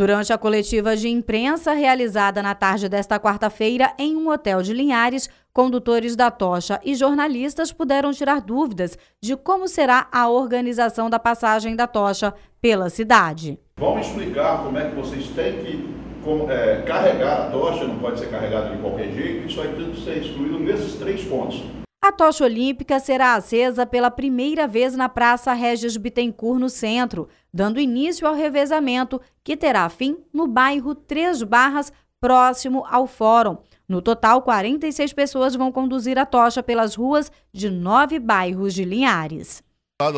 Durante a coletiva de imprensa realizada na tarde desta quarta-feira em um hotel de Linhares, condutores da tocha e jornalistas puderam tirar dúvidas de como será a organização da passagem da tocha pela cidade. Vamos explicar como é que vocês têm que como, é, carregar a tocha, não pode ser carregada de qualquer jeito, isso aí tem que ser excluído nesses três pontos. A tocha olímpica será acesa pela primeira vez na Praça Regis Bittencourt, no centro, dando início ao revezamento, que terá fim no bairro Três Barras, próximo ao Fórum. No total, 46 pessoas vão conduzir a tocha pelas ruas de nove bairros de Linhares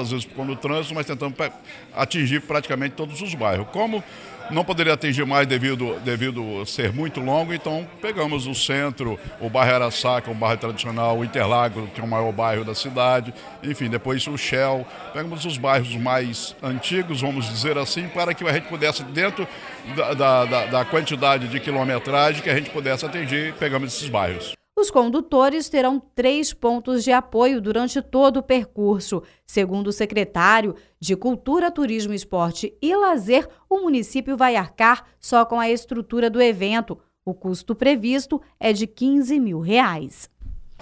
às vezes quando o trânsito, mas tentamos atingir praticamente todos os bairros. Como não poderia atingir mais devido, devido ser muito longo, então pegamos o centro, o bairro Araçá, o é um bairro tradicional, o Interlagos, que é o maior bairro da cidade, enfim, depois o Shell, pegamos os bairros mais antigos, vamos dizer assim, para que a gente pudesse, dentro da, da, da quantidade de quilometragem que a gente pudesse atingir, pegamos esses bairros. Os condutores terão três pontos de apoio durante todo o percurso. Segundo o secretário de Cultura, Turismo, Esporte e Lazer, o município vai arcar só com a estrutura do evento. O custo previsto é de 15 mil reais.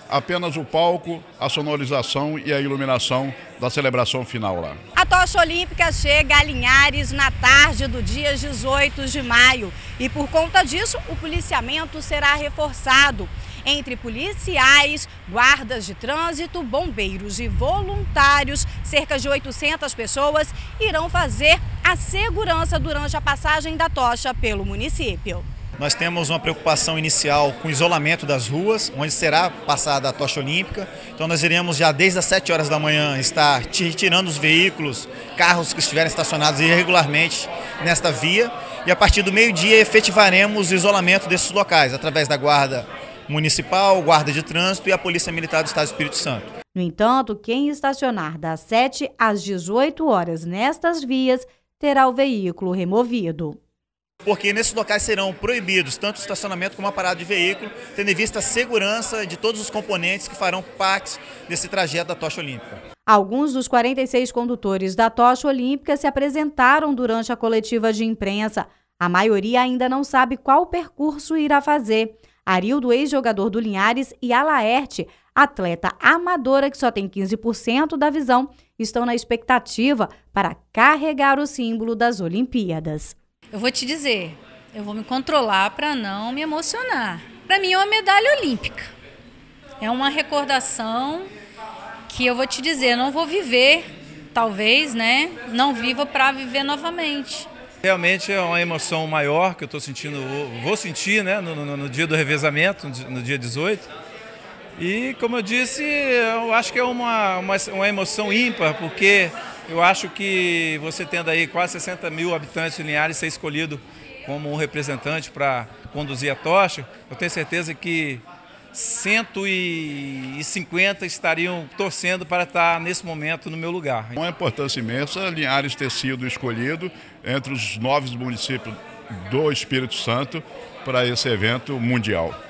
Apenas o palco, a sonorização e a iluminação da celebração final lá. A tocha olímpica chega a Linhares na tarde do dia 18 de maio e por conta disso o policiamento será reforçado entre policiais, guardas de trânsito, bombeiros e voluntários. Cerca de 800 pessoas irão fazer a segurança durante a passagem da tocha pelo município. Nós temos uma preocupação inicial com o isolamento das ruas, onde será passada a tocha olímpica. Então nós iremos já desde as 7 horas da manhã estar retirando os veículos, carros que estiverem estacionados irregularmente nesta via. E a partir do meio-dia efetivaremos o isolamento desses locais, através da guarda Municipal, Guarda de Trânsito e a Polícia Militar do Estado do Espírito Santo. No entanto, quem estacionar das 7 às 18 horas nestas vias terá o veículo removido. Porque nesses locais serão proibidos tanto o estacionamento como a parada de veículo, tendo em vista a segurança de todos os componentes que farão parte desse trajeto da tocha olímpica. Alguns dos 46 condutores da tocha olímpica se apresentaram durante a coletiva de imprensa. A maioria ainda não sabe qual percurso irá fazer. Arildo, ex-jogador do Linhares, e Alaerte, atleta amadora que só tem 15% da visão, estão na expectativa para carregar o símbolo das Olimpíadas. Eu vou te dizer, eu vou me controlar para não me emocionar. Para mim é uma medalha olímpica. É uma recordação que eu vou te dizer, não vou viver, talvez, né? Não viva para viver novamente. Realmente é uma emoção maior que eu estou sentindo, vou sentir né, no, no, no, dia do revezamento, no dia 18. E, como eu disse, eu acho que é uma, uma, uma emoção ímpar, porque eu acho que você tendo aí quase 60 mil habitantes de Linhares ser escolhido como um representante para conduzir a tocha, eu tenho certeza que 150 estariam torcendo para estar nesse momento no meu lugar. Uma importância imensa, Linhares ter sido escolhido entre os nove municípios do Espírito Santo para esse evento mundial.